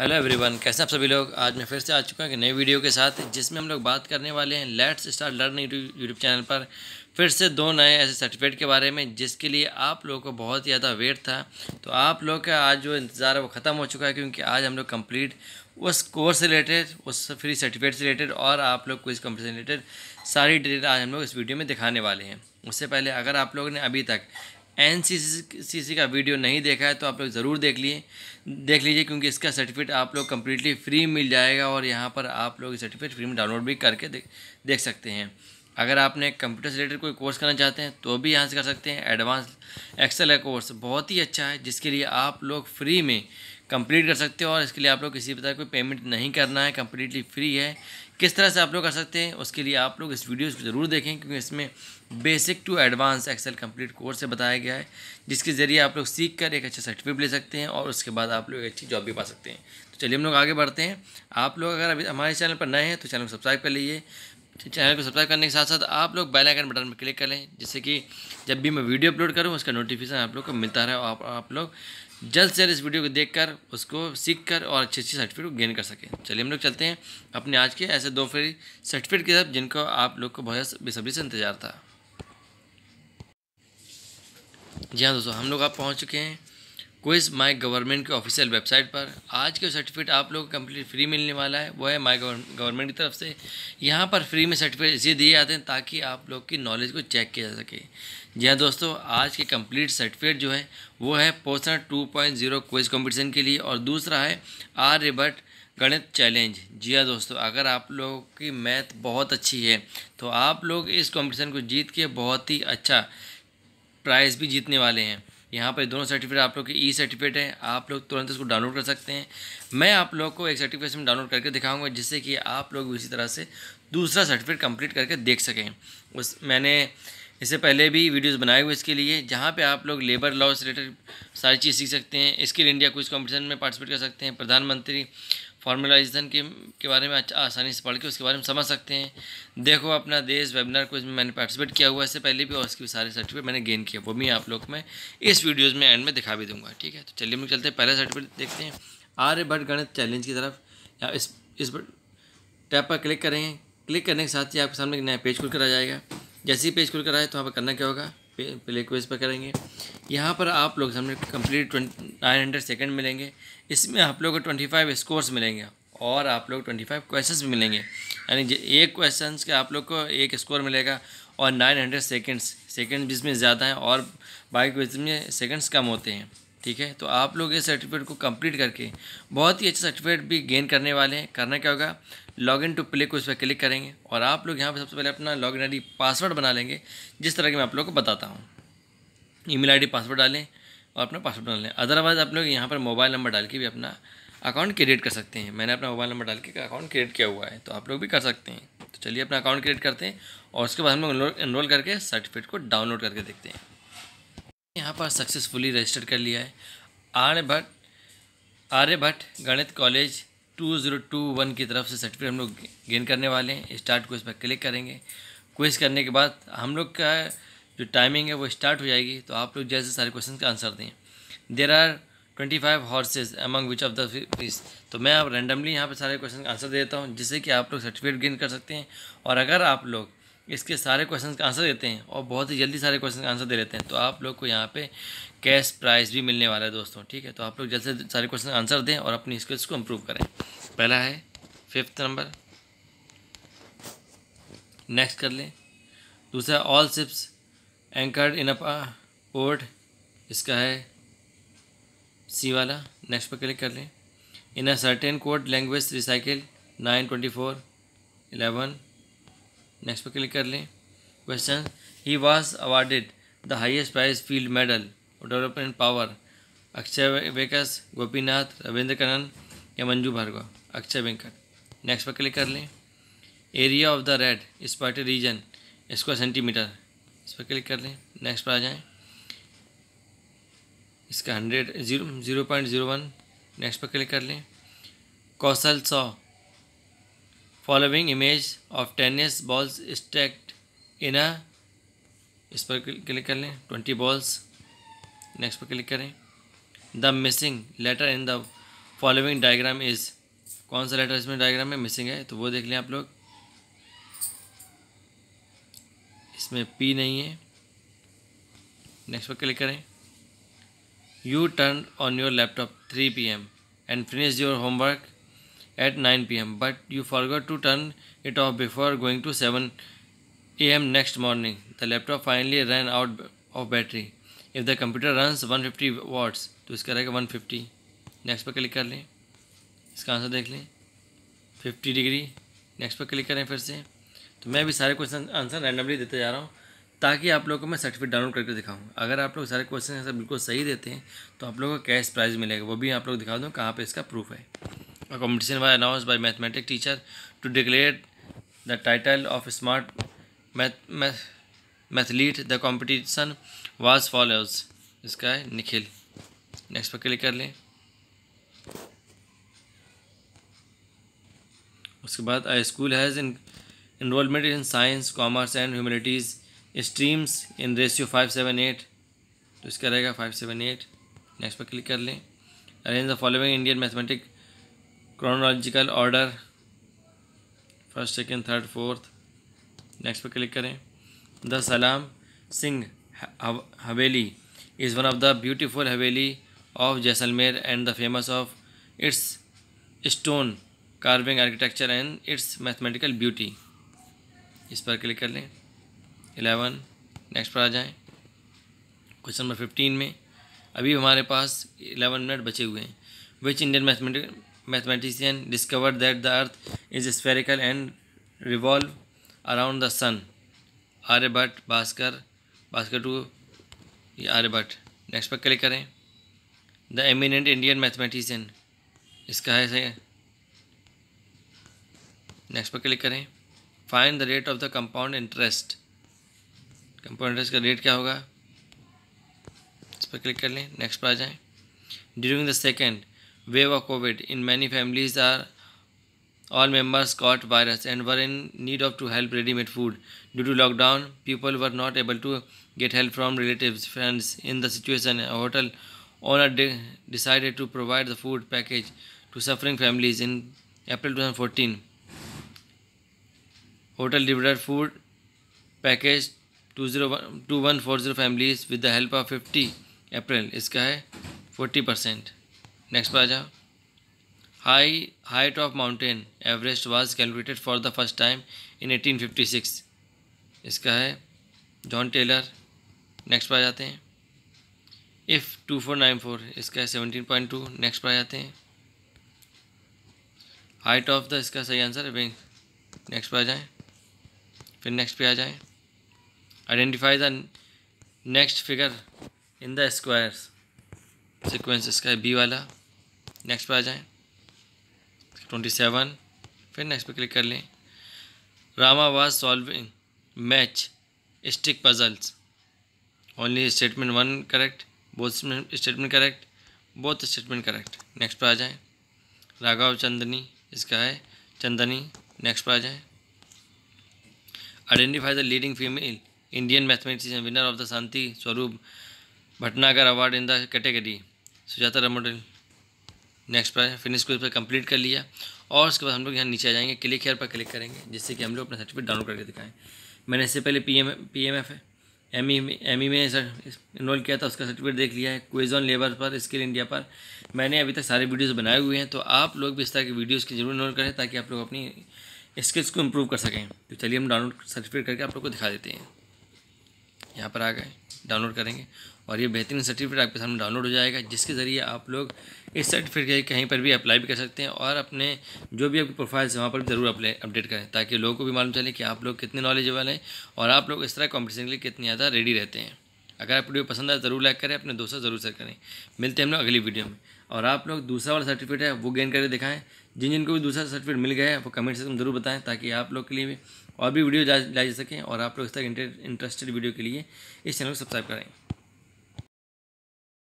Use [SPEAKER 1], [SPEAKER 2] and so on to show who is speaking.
[SPEAKER 1] Hello everyone कैसे आप सभी लोग आज मैं फिर से आ चुका हूँ एक नए वीडियो के साथ जिसमें हम लोग बात करने वाले हैं let's start learning YouTube channel पर फिर से दो नए ऐसे सर्टिफिकेट के बारे में जिसके लिए आप लोगों को बहुत ज़्यादा वेट था तो आप लोग का आज जो इंतज़ार है वो ख़त्म हो चुका है क्योंकि आज हम लोग कंप्लीट उस कोर्स से रिलेटेड उस फ्री सर्टिफिकेट से रिलेटेड और आप लोग को इस कंपनी से रिलेटेड सारी डिटेल आज हम लोग इस वीडियो में दिखाने वाले हैं उससे पहले अगर आप लोगों ने अभी तक एन सी का वीडियो नहीं देखा है तो आप लोग ज़रूर देख लिए देख लीजिए क्योंकि इसका सर्टिफिकेट आप लोग कम्प्लीटली फ्री मिल जाएगा और यहाँ पर आप लोग सर्टिफिकेट फ्री में डाउनलोड भी करके देख देख सकते हैं अगर आपने कंप्यूटर से रिलेटेड कोई कोर्स करना चाहते हैं तो भी यहाँ से कर सकते हैं एडवांस एक्सेल का कोर्स बहुत ही अच्छा है जिसके लिए आप लोग फ्री में कंप्लीट कर सकते हो और इसके लिए आप लोग किसी भी तरह कोई पेमेंट नहीं करना है कम्प्लीटली फ्री है किस तरह से आप लोग कर सकते हैं उसके लिए आप लोग इस वीडियो को ज़रूर देखें क्योंकि इसमें basic to advance Excel complete course से बताया गया है जिसके ज़रिए आप लोग सीख कर एक अच्छा सर्टिफिकेट ले सकते हैं और उसके बाद आप लोग एक अच्छी जॉब भी पा सकते हैं तो चलिए हम लोग आगे बढ़ते हैं आप लोग अगर अभी हमारे चैनल पर नए हैं तो चैनल को सब्सक्राइब कर लीजिए तो चैनल को सब्सक्राइब करने के साथ साथ आप लोग बेल आइकन बटन पर क्लिक कर लें जिससे कि जब भी मैं वीडियो अपलोड करूं उसका नोटिफिकेशन आप लोग को मिलता रहे और आप, आप लोग जल्द से जल्द इस वीडियो को देखकर उसको सीखकर और अच्छी अच्छी सर्टिफिकेट गेन कर सकें चलिए हम लोग चलते हैं अपने आज के ऐसे दो फेरी सर्टिफिकेट की तरफ जिनको आप लोग को बहुत बेसब्री से इंतजार था जी हाँ दोस्तों हम लोग आप पहुँच चुके हैं क्विज़ माई गवर्नमेंट के ऑफिशियल वेबसाइट पर आज के सर्टिफिकेट आप लोग कम्प्लीट फ्री मिलने वाला है वो है माई गवर्नमेंट की तरफ से यहाँ पर फ्री में सर्टिफिकेट इसे दिए जाते हैं ताकि आप लोग की नॉलेज को चेक किया जा सके जी हाँ दोस्तों आज के कंप्लीट सर्टिफिकेट जो है वो है Poshan two point zero quiz competition के लिए और दूसरा है आर रिबर्ट गणित चैलेंज जी हाँ दोस्तों अगर आप लोगों की मैथ बहुत अच्छी है तो आप लोग इस कॉम्पिटिशन को जीत के बहुत ही अच्छा प्राइज़ भी जीतने वाले हैं यहाँ पर दोनों सर्टिफिकेट आप लोग के ई e सर्टिफिकेट हैं आप लोग तुरंत इसको डाउनलोड कर सकते हैं मैं आप लोग को एक सर्टिफिकेशन डाउनलोड करके दिखाऊंगा जिससे कि आप लोग इसी तरह से दूसरा सर्टिफिकेट कंप्लीट करके देख सकें उस मैंने इससे पहले भी वीडियोस बनाए हुए इसके लिए जहाँ पे आप लोग लेबर लॉ से रिलेटेड सारी चीज़ सीख सकते हैं स्किल इंडिया इस कॉम्पिटिशन में पार्टिसिपेट कर सकते हैं प्रधानमंत्री फॉर्मलाइजेशन के के बारे में अच्छा आसानी से पढ़ के उसके बारे में समझ सकते हैं देखो अपना देश वेबिनार को इसमें मैंने पार्टिसिपेट किया हुआ है इससे पहले भी और इसके सारे सर्टिफिकेट मैंने गेन किया वो भी आप लोग मैं इस वीडियोज़ में एंड में दिखा भी दूंगा ठीक है तो चलिए हम चलते हैं पहला सर्टिफिकेट देखते हैं आर्यभट्ट गणित चैलेंज की तरफ या इस इस टैप पर क्लिक करेंगे क्लिक करने के साथ ही आपके सामने एक नया पेज खुल कर आ जाएगा जैसे ही पेज खुल कर आए तो वहाँ पर करना क्या होगा प्ले क्विज पर करेंगे यहाँ पर आप लोग हमने कंप्लीट नाइन हंड्रेड सेकेंड मिलेंगे इसमें आप लोग को ट्वेंटी फाइव स्कोर्स मिलेंगे और आप लोग ट्वेंटी फाइव क्वेश्चन भी मिलेंगे यानी एक क्वेश्चन के आप लोग को एक स्कोर मिलेगा और नाइन हंड्रेड सेकेंड्स सेकेंड जिसमें ज़्यादा हैं और बाकी क्वेश्चन में सेकेंड्स कम होते हैं ठीक है तो आप लोग इस सर्टिफिकेट को कंप्लीट करके बहुत ही अच्छा सर्टिफिकेट भी गेन करने वाले हैं करना क्या होगा लॉग इन टू प्ले को इस पर क्लिक करेंगे और आप लोग यहाँ पर सबसे पहले अपना लॉग इन आई पासवर्ड बना लेंगे जिस तरह के मैं आप लोग को बताता हूँ ई मेल आई पासवर्ड डालें और अपना पासवर्ड डाल लें अदरवाइज़ आप लोग यहाँ पर मोबाइल नंबर डाल के भी अपना अकाउंट क्रिएट कर सकते हैं मैंने अपना मोबाइल नंबर डाल के अकाउंट क्रिएट किया हुआ है तो आप लोग भी कर सकते हैं तो चलिए अपना अकाउंट क्रिएट करते हैं और उसके बाद हम लोग इनरोल करके सर्टिफिकेट को डाउनलोड करके देखते हैं यहाँ पर सक्सेसफुली रजिस्टर कर लिया है Aryabhatta Aryabhatta Ganit college two zero two one की तरफ से सर्टिफिकेट हम लोग गेन करने वाले हैं स्टार्ट क्वेश्चन पर क्लिक करेंगे क्वेश्चन करने के बाद हम लोग का जो टाइमिंग है वो स्टार्ट हो जाएगी तो आप लोग जैसे सारे क्वेश्चन का आंसर दें there are twenty five horses among which of the fees तो मैं आप रैंडमली यहाँ पर सारे क्वेश्चन का आंसर देता हूँ जिससे कि आप लोग सर्टिफिकेट गेन कर सकते हैं और अगर आप लोग इसके सारे क्वेश्चन का आंसर देते हैं और बहुत ही जल्दी सारे क्वेश्चन का आंसर दे लेते हैं तो आप लोग को यहाँ पे कैश प्राइस भी मिलने वाला है दोस्तों ठीक है तो आप लोग जल्द से सारे क्वेश्चन का आंसर दें और अपनी स्किल्स को इम्प्रूव करें पहला है फिफ्थ नंबर नेक्स्ट कर लें दूसरा all ships anchored in a इसका है सी वाला नेक्स्ट पर क्लिक कर लें in a certain code language recycle nine twenty four eleven next पर क्लिक कर लें question he was awarded the highest prize field medal development power Akshay वेकस गोपीनाथ रविंद्र कनन या मंजू भार्गव अक्षय वेंकट नेक्स्ट पर क्लिक कर लें area of the red spotted region square centimeter इस पर क्लिक कर लें नेक्स्ट पर आ जाएं इसका hundred zero zero point zero one next पर क्लिक कर लें कौशल सौ following image of tennis balls stacked in इस पर क्लिक कर लें ट्वेंटी बॉल्स नेक्स्ट पर क्लिक करें the missing letter in the following diagram is कौन सा लेटर इसमें डायग्राम में मिसिंग है तो वो देख लें आप लोग इसमें पी नहीं है नेक्स्ट पर क्लिक करें you turn on your laptop three P M and finish your homework at 9 pm but you forgot to turn it off before going to 7 am next morning. The laptop finally ran out of battery. If the computer runs 150 watts तो इसका रहेगा 150. Next पर click कर लें इसका answer देख लें 50 degree next पर क्लिक करें फिर से तो मैं भी सारे क्वेश्चन आंसर रैंडमली देते जा रहा हूँ ताकि आप लोगों को मैं सर्टिफिकेट डाउनलोड करके दिखाऊँ अगर आप लोग सारे क्वेश्चन आंसर बिल्कुल सही देते हैं तो आप लोगों को कैश प्राइज़ मिलेगा वो भी आप लोग दिखा दूँ कहाँ पर इसका प्रूफ है A competition was announced by mathematics teacher to declare the title of smart math, math mathlete the competition was follows इसका है निखिल नेक्स्ट पर क्लिक कर लें उसके बाद I school has in enrollment in science commerce and humanities streams in ratio five seven eight तो इसका रहेगा फाइव सेवन एट नेक्स्ट पर क्लिक कर लें arrange the following Indian mathematic chronological order first second third fourth next पर click करें the Salim Singh haveli is one of the beautiful haveli of Jaisalmer and the famous of its stone carving architecture and its mathematical beauty इस पर click कर लें eleven next पर आ जाएं question number fifteen में अभी हमारे पास एलेवन मिनट बचे हुए हैं which Indian mathematical mathematician discovered that the earth is spherical and revolve around the sun Aryabhatta Bhaskara Bhaskara two ये आर्यभट्ट नेक्स्ट पर क्लिक करें द एमिनेंट इंडियन मैथमेटिशियन इसका है सही नेक्स्ट पर क्लिक करें find the rate of the compound interest compound interest का rate क्या होगा इस पर क्लिक कर लें नेक्स्ट पर आ जाएं during the second wave of COVID in many families are all members caught virus and were in need of to help ready-made food. Due to lockdown, people were not able to get help from relatives, friends. In the situation, a hotel owner de decided to provide the food package to suffering families in April 2014. Hotel delivered food package 2140 families with the help of 50 April. Iska hai 40 percent. Next पर आ जाओ high height of mountain Everest was calculated for the first time in 1856 इसका है John Taylor next पर आ जाते हैं if two four nine four इसका है सेवनटीन पॉइंट टू नेक्स्ट पर आ जाते हैं हाइट ऑफ द इसका सही आंसर है नेक्स्ट पर आ जाएं फिर नेक्स्ट पे आ जाएं identify the next figure in the squares sequence इसका है बी वाला नेक्स्ट पे आ जाएं ट्वेंटी सेवन फिर नेक्स्ट पे क्लिक कर लें Rama was solving match stick puzzles only statement one correct both statement correct both statement correct next पर आ जाएं राघव चंदनी इसका है चंदनी नेक्स्ट पर आ जाएं identify the leading female Indian mathematician winner of the Shanti Swarup Bhatnagar award in the category Sujatha रमोडल नेक्स्ट प्राइज फिनिश को पर कंप्लीट कर लिया और उसके बाद हम लोग यहाँ नीचे आ जाएंगे क्लिक हेयर पर क्लिक करेंगे जिससे कि हम लोग अपना सर्टिफिकेट डाउनलोड करके दिखाएं मैंने इससे पहले P M P M F M E M E में सर इनरोल किया था उसका सर्टिफिकेट देख लिया है क्वेज ऑन लेबर पर स्किल इंडिया पर मैंने अभी तक सारे वीडियोस बनाए हुए हैं तो आप लोग भी इस तरह के वीडियोज़ की जरूर इनरोल करें ताकि आप लोग अपनी स्किल्स को इम्प्रूव कर सकें तो चलिए हम डाउनलोड सर्टिफिकेट करके आप लोग को दिखा देते हैं यहाँ पर आ गए डाउनलोड करेंगे और ये बेहतरीन सर्टिफिकेट आपके सामने डाउनलोड हो जाएगा जिसके ज़रिए आप लोग इस सर्टिफिकेट कहीं पर भी अप्लाई भी कर सकते हैं और अपने जो भी आपकी प्रोफाइल्स वहाँ पर भी ज़रूर अपडेट करें ताकि लोगों को भी मालूम चले कि आप लोग कितने नॉलेजेबल हैं और आप लोग इस तरह कॉम्पिटिशन के लिए कितने ज़्यादा रेडी रहते हैं अगर आप वीडियो पसंद आए ज़रूर लाइक करें अपने दोस्तों ज़रूर शेयर करें मिलते हैं हम लोग अगली वीडियो में और आप लोग दूसरा वाला सर्टिफिकेट है वो गेन करके दिखाएं जिन जिनको भी दूसरा सर्टिफिकेट मिल गया है वो कमेंट सेक्शन में ज़रूर बताएं ताकि आप लोग के लिए भी और भी वीडियो लाए जा सकें और आप लोग इस तरह इंटरेस्टेड वीडियो के लिए इस चैनल को सब्सक्राइब करें